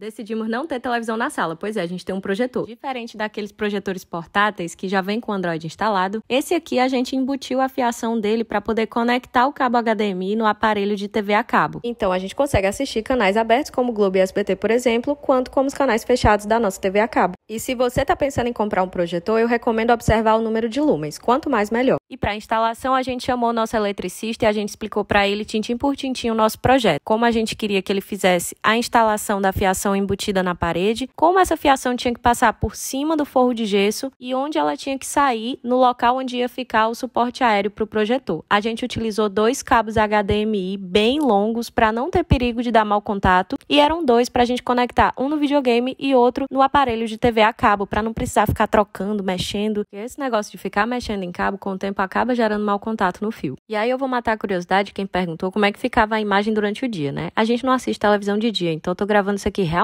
Decidimos não ter televisão na sala, pois é, a gente tem um projetor. Diferente daqueles projetores portáteis que já vem com o Android instalado, esse aqui a gente embutiu a fiação dele para poder conectar o cabo HDMI no aparelho de TV a cabo. Então a gente consegue assistir canais abertos como Globo e SBT, por exemplo, quanto como os canais fechados da nossa TV a cabo. E se você está pensando em comprar um projetor, eu recomendo observar o número de lumens, quanto mais melhor. E para instalação a gente chamou o nosso eletricista e a gente explicou para ele tintim por tintim o nosso projeto, como a gente queria que ele fizesse a instalação da fiação fiação embutida na parede, como essa fiação tinha que passar por cima do forro de gesso e onde ela tinha que sair no local onde ia ficar o suporte aéreo para o projetor. A gente utilizou dois cabos HDMI bem longos para não ter perigo de dar mau contato e eram dois para a gente conectar um no videogame e outro no aparelho de TV a cabo para não precisar ficar trocando, mexendo. E esse negócio de ficar mexendo em cabo com o tempo acaba gerando mau contato no fio. E aí eu vou matar a curiosidade quem perguntou como é que ficava a imagem durante o dia, né? A gente não assiste televisão de dia, então eu tô gravando isso aqui real